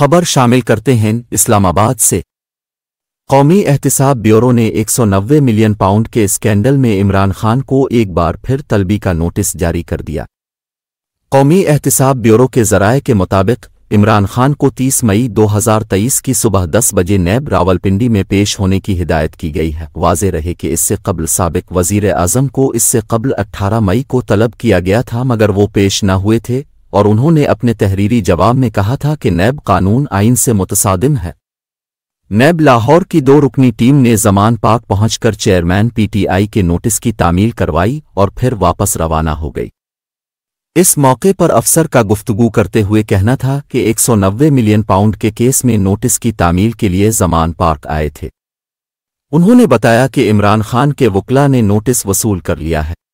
खबर शामिल करते हैं इस्लामाबाद से कौमी एहतसाब ब्यूरो ने 190 मिलियन पाउंड के स्कैंडल में इमरान खान को एक बार फिर तलबी का नोटिस जारी कर दिया कौमी एहतसाब ब्यूरो के जराये के मुताबिक इमरान खान को 30 मई 2023 की सुबह 10 बजे नैब रावलपिंडी में पेश होने की हिदायत की गई है वाज रहे कि इससे कबल सबक वजीर आजम को इससे कबल 18 मई को तलब किया गया था मगर वो पेश न हुए थे और उन्होंने अपने तहरीरी जवाब में कहा था कि नैब कानून आइन से मुतसादिम है नैब लाहौर की दो रुकनी टीम ने जमान पाक पहुंचकर चेयरमैन पीटीआई के नोटिस की तामील करवाई और फिर वापस रवाना हो गई इस मौके पर अफसर का गुफ्तगु करते हुए कहना था कि 190 मिलियन पाउंड के केस में नोटिस की तामील के लिए जमान पार्क आए थे उन्होंने बताया कि इमरान खान के वकला ने नोटिस वसूल कर लिया है